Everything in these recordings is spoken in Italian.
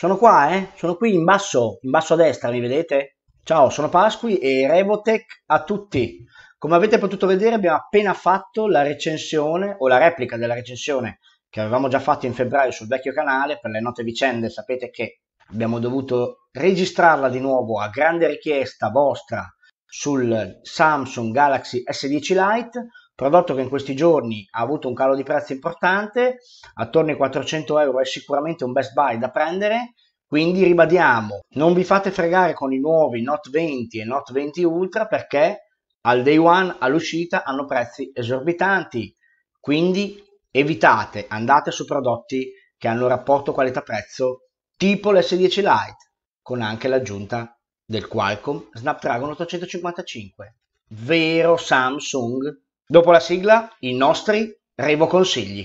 Sono qua, eh? Sono qui in basso, in basso a destra, mi vedete? Ciao, sono Pasqui e Revotech a tutti. Come avete potuto vedere abbiamo appena fatto la recensione o la replica della recensione che avevamo già fatto in febbraio sul vecchio canale per le note vicende, sapete che abbiamo dovuto registrarla di nuovo a grande richiesta vostra sul Samsung Galaxy S10 Lite prodotto che in questi giorni ha avuto un calo di prezzo importante, attorno ai 400 euro è sicuramente un best buy da prendere, quindi ribadiamo, non vi fate fregare con i nuovi Note 20 e Note 20 Ultra perché al day one, all'uscita, hanno prezzi esorbitanti, quindi evitate, andate su prodotti che hanno rapporto qualità-prezzo tipo l'S10 Lite, con anche l'aggiunta del Qualcomm Snapdragon 855, vero Samsung Dopo la sigla, i nostri Revo Consigli.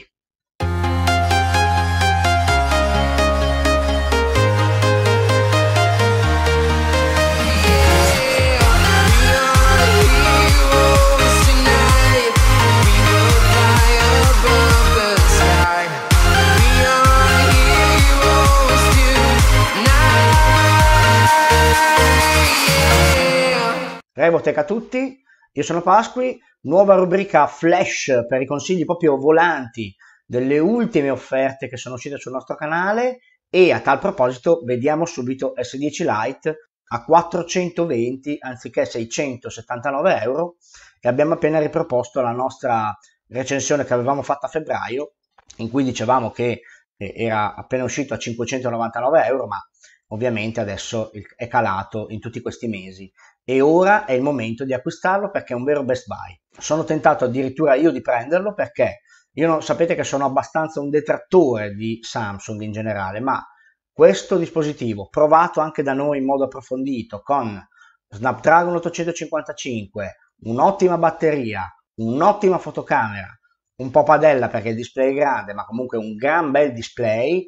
Revo Tech a tutti, io sono Pasqui, nuova rubrica flash per i consigli proprio volanti delle ultime offerte che sono uscite sul nostro canale e a tal proposito vediamo subito S10 Lite a 420 anziché 679 euro e abbiamo appena riproposto la nostra recensione che avevamo fatto a febbraio in cui dicevamo che eh, era appena uscito a 599 euro ma ovviamente adesso è calato in tutti questi mesi e ora è il momento di acquistarlo perché è un vero best buy. Sono tentato addirittura io di prenderlo perché io non, sapete che sono abbastanza un detrattore di Samsung in generale, ma questo dispositivo provato anche da noi in modo approfondito con Snapdragon 855, un'ottima batteria, un'ottima fotocamera, un po' padella perché il display è grande, ma comunque un gran bel display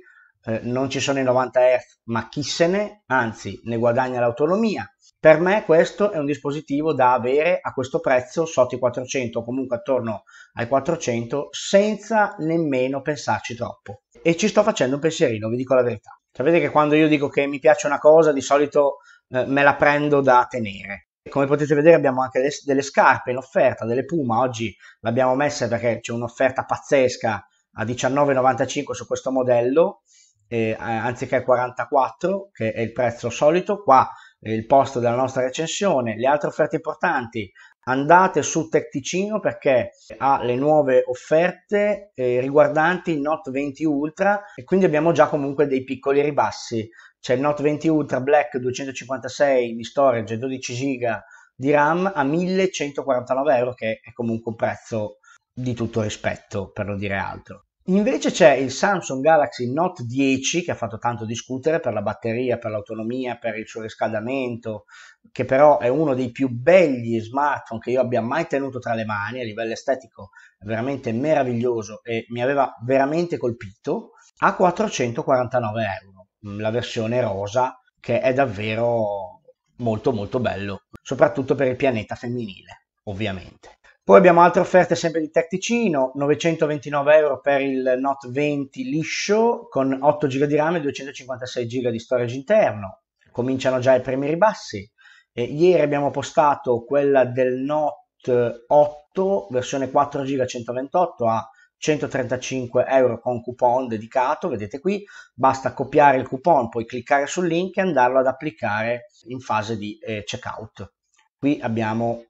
eh, non ci sono i 90 Hz, ma chi se ne, anzi ne guadagna l'autonomia. Per me questo è un dispositivo da avere a questo prezzo sotto i 400 o comunque attorno ai 400 senza nemmeno pensarci troppo. E ci sto facendo un pensierino, vi dico la verità. Sapete che quando io dico che mi piace una cosa di solito eh, me la prendo da tenere come potete vedere abbiamo anche delle, delle, scarpe in offerta, delle Puma, oggi l'abbiamo messa perché c'è un'offerta pazzesca a 19,95 su questo modello eh, anziché 44 che è il prezzo solito qua il posto della nostra recensione le altre offerte importanti andate su Tecticino perché ha le nuove offerte eh, riguardanti il Note 20 Ultra e quindi abbiamo già comunque dei piccoli ribassi c'è il Note 20 Ultra Black 256 di storage 12 GB di RAM a 1149 euro che è comunque un prezzo di tutto rispetto per non dire altro Invece c'è il Samsung Galaxy Note 10 che ha fatto tanto discutere per la batteria, per l'autonomia, per il suo riscaldamento, che però è uno dei più belli smartphone che io abbia mai tenuto tra le mani a livello estetico, veramente meraviglioso e mi aveva veramente colpito, a 449 euro, mm, la versione rosa che è davvero molto molto bello, soprattutto per il pianeta femminile, ovviamente. Poi abbiamo altre offerte sempre di Tech Ticino, 929 euro per il Note 20 liscio con 8 GB di RAM e 256 GB di storage interno. Cominciano già i primi ribassi. E ieri abbiamo postato quella del Note 8 versione 4 GB 128 a 135 euro con coupon dedicato, vedete qui, basta copiare il coupon, poi cliccare sul link e andarlo ad applicare in fase di eh, checkout. Qui abbiamo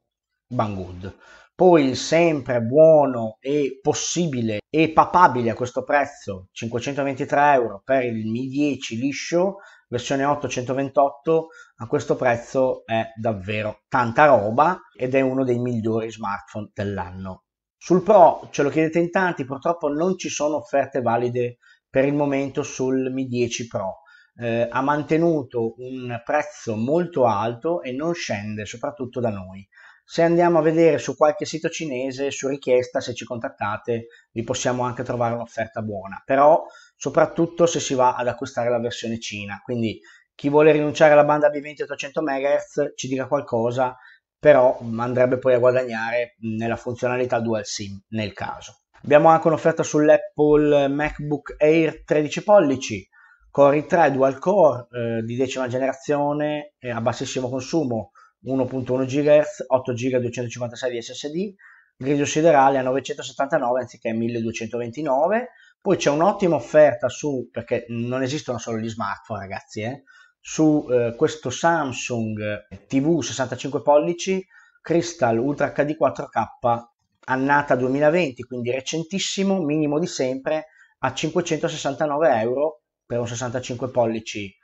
Banggood poi il sempre buono e possibile e papabile a questo prezzo 523 euro per il Mi 10 liscio versione 828 a questo prezzo è davvero tanta roba ed è uno dei migliori smartphone dell'anno sul Pro ce lo chiedete in tanti purtroppo non ci sono offerte valide per il momento sul Mi 10 Pro eh, ha mantenuto un prezzo molto alto e non scende soprattutto da noi se andiamo a vedere su qualche sito cinese, su richiesta, se ci contattate, vi possiamo anche trovare un'offerta buona, però soprattutto se si va ad acquistare la versione Cina. Quindi chi vuole rinunciare alla banda B20 800 MHz ci dica qualcosa, però mm, andrebbe poi a guadagnare mm, nella funzionalità dual SIM nel caso. Abbiamo anche un'offerta sull'Apple MacBook Air 13 pollici, Core i3 dual core eh, di decima generazione eh, a bassissimo consumo, 1.1 GHz, 8 GB 256 di SSD, grigio siderale a 979 anziché 1229. Poi c'è un'ottima offerta su, perché non esistono solo gli smartphone ragazzi, eh, su eh, questo Samsung TV 65 pollici Crystal Ultra HD 4K annata 2020, quindi recentissimo, minimo di sempre, a 569 euro per un 65 pollici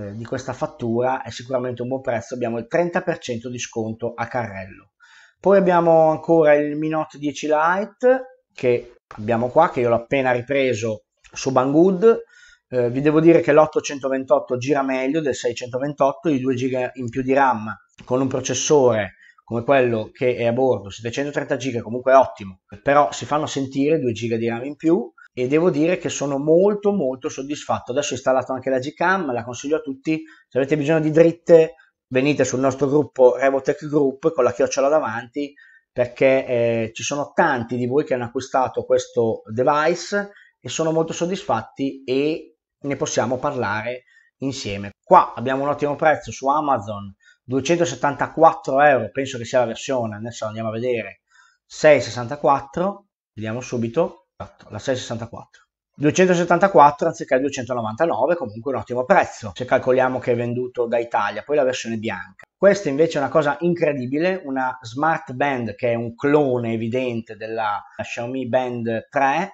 eh, di questa fattura è sicuramente un buon prezzo, abbiamo il 30% di sconto a carrello. Poi abbiamo ancora il Mi Note 10 Lite che abbiamo qua, che io l'ho appena ripreso su Banggood. Eh, vi devo dire che l'828 gira meglio del 628, i 2 GB in più di RAM con un processore come quello che è a bordo, 730 GB comunque ottimo, però si fanno sentire 2 GB di RAM in più, e devo dire che sono molto molto soddisfatto. Adesso ho installato anche la Gcam, la consiglio a tutti. Se avete bisogno di dritte, venite sul nostro gruppo Revotech Group con la chiocciola davanti perché eh, ci sono tanti di voi che hanno acquistato questo device e sono molto soddisfatti e ne possiamo parlare insieme. Qua abbiamo un ottimo prezzo su Amazon, 274 euro, penso che sia la versione, adesso andiamo a vedere, 6,64, vediamo subito, Esatto, la 664. 274 anziché 299, comunque un ottimo prezzo se calcoliamo che è venduto da Italia, poi la versione bianca. Questa invece è una cosa incredibile, una Smart Band che è un clone evidente della Xiaomi Band 3,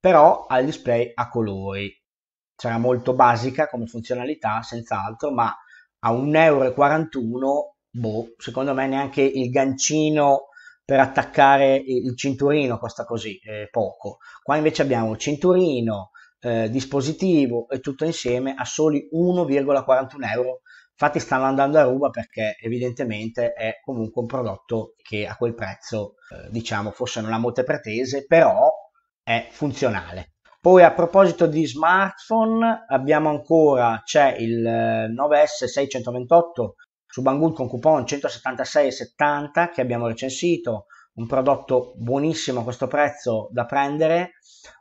però ha il display a colori. Sarà molto basica come funzionalità, senz'altro, ma a 1,41 euro, boh, secondo me neanche il gancino per attaccare il cinturino costa così eh, poco. Qua invece abbiamo cinturino, eh, dispositivo e tutto insieme a soli 1,41 euro. Infatti stanno andando a ruba perché evidentemente è comunque un prodotto che a quel prezzo, eh, diciamo, forse non ha molte pretese, però è funzionale. Poi a proposito di smartphone abbiamo ancora, c'è il 9S eh, 628 su Banggood con coupon 176,70 che abbiamo recensito, un prodotto buonissimo a questo prezzo da prendere.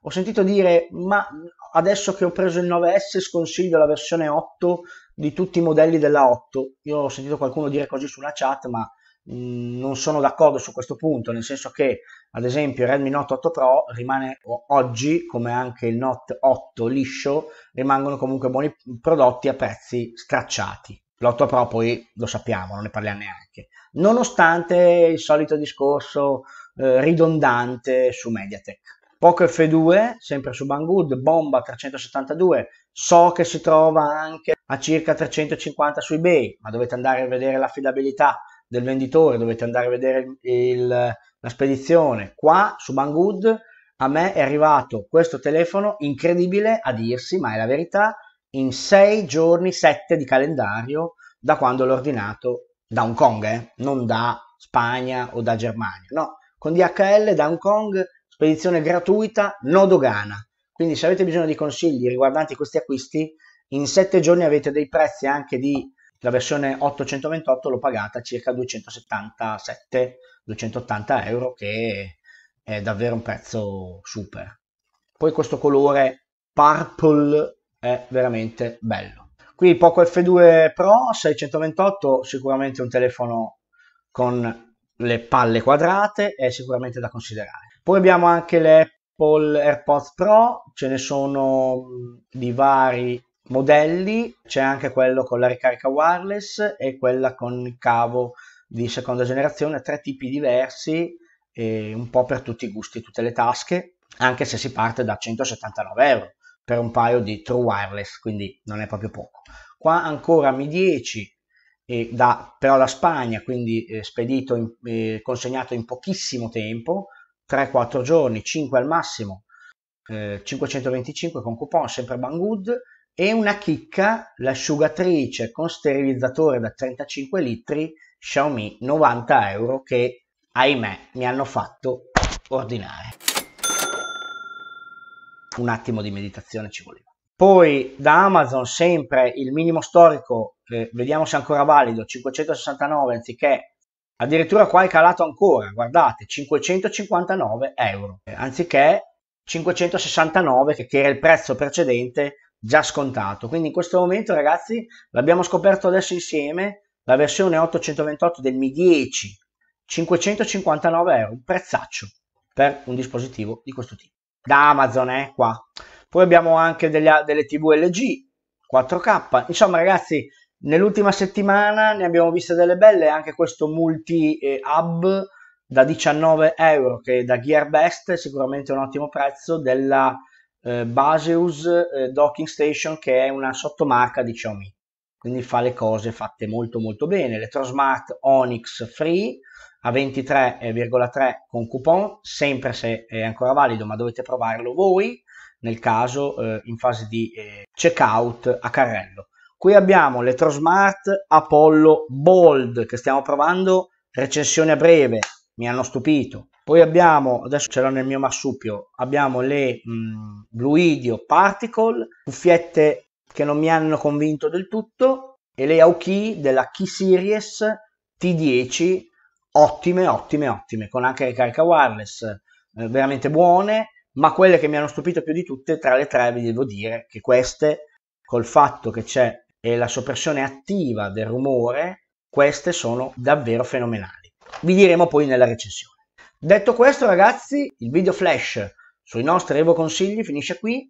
Ho sentito dire, ma adesso che ho preso il 9S sconsiglio la versione 8 di tutti i modelli della 8. Io ho sentito qualcuno dire così sulla chat, ma mh, mhmm, non sono d'accordo su questo punto, nel senso che ad esempio il Redmi Note 8 Pro rimane oggi, come anche il Note 8 liscio, rimangono comunque buoni prodotti a prezzi stracciati. L'8 Pro poi lo sappiamo, non ne parliamo neanche. Nonostante il solito discorso eh, ridondante su Mediatek. Poco F2, sempre su Banggood, bomba 372, so che si trova anche a circa 350 su eBay, ma dovete andare a vedere l'affidabilità del venditore, dovete andare a vedere il, la spedizione. Qua su Banggood a me è arrivato questo telefono incredibile a dirsi, ma è la verità, in sei giorni, sette di calendario, da quando l'ho ordinato da Hong Kong, eh? non da Spagna o da Germania, no, con DHL da Hong Kong, spedizione gratuita, no dogana. Quindi se avete bisogno di consigli riguardanti questi acquisti, in sette giorni avete dei prezzi anche di la versione 828 l'ho pagata circa 277 280 euro che è davvero un prezzo super poi questo colore purple è veramente bello. Qui Poco F2 Pro 628, sicuramente un telefono con le palle quadrate, è sicuramente da considerare. Poi abbiamo anche le Apple AirPods Pro, ce ne sono di vari modelli, c'è anche quello con la ricarica wireless e quella con il cavo di seconda generazione, tre tipi diversi, un po' per tutti i gusti, tutte le tasche, anche se si parte da 179 euro per un paio di true wireless, quindi non è proprio poco. Qua ancora Mi 10, eh, da, però la Spagna, quindi eh, spedito, in, eh, consegnato in pochissimo tempo, 3-4 giorni, 5 al massimo, 525 eh, con coupon, sempre Banggood, e una chicca, l'asciugatrice con sterilizzatore da 35 litri, Xiaomi 90 euro, che ahimè mi hanno fatto ordinare un attimo di meditazione ci voleva. Poi da Amazon sempre il minimo storico, eh, vediamo se è ancora valido, 569 anziché addirittura qua è calato ancora, guardate, 559 euro eh, anziché 569 che, che era il prezzo precedente già scontato. Quindi in questo momento ragazzi l'abbiamo scoperto adesso insieme, la versione 828 del Mi 10, 559 euro, un prezzaccio per un dispositivo di questo tipo da Amazon, eh, qua. Poi abbiamo anche degli, delle TV LG 4K. Insomma, ragazzi, nell'ultima settimana ne abbiamo viste delle belle, anche questo multi-hub eh, da 19 euro, che è da Gearbest sicuramente un ottimo prezzo, della eh, Baseus eh, Docking Station, che è una sottomarca di Xiaomi. Quindi fa le cose fatte molto molto bene. Electrosmart Onyx Free, a 23,3 con coupon, sempre se è ancora valido, ma dovete provarlo voi nel caso eh, in fase di eh, checkout a carrello. Qui abbiamo l'Etrosmart Apollo Bold che stiamo provando, recensione a breve, mi hanno stupito. Poi abbiamo, adesso ce l'ho nel mio marsupio, abbiamo le mh, mm, Bluidio Particle, cuffiette che non mi hanno convinto del tutto, e le Aoki della Key Series T10 ottime, ottime, ottime, con anche le carica wireless eh, veramente buone, ma quelle che mi hanno stupito più di tutte, tra le tre vi devo dire che queste, col fatto che c'è eh, la soppressione attiva del rumore, queste sono davvero fenomenali. Vi diremo poi nella recensione. Detto questo ragazzi, il video flash sui nostri Evo consigli finisce qui.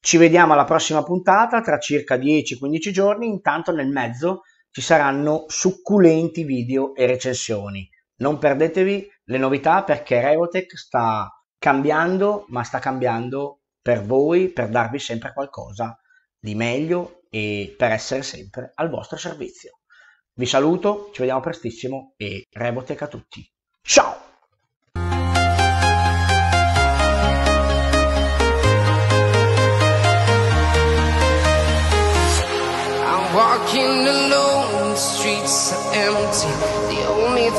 Ci vediamo alla prossima puntata tra circa 10-15 giorni, intanto nel mezzo ci saranno succulenti video e recensioni non perdetevi le novità perché Revotech sta cambiando, ma sta cambiando per voi, per darvi sempre qualcosa di meglio e per essere sempre al vostro servizio. Vi saluto, ci vediamo prestissimo e Revotech a tutti. Ciao!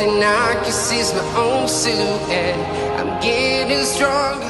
And I can see is my own silhouette. I'm getting stronger.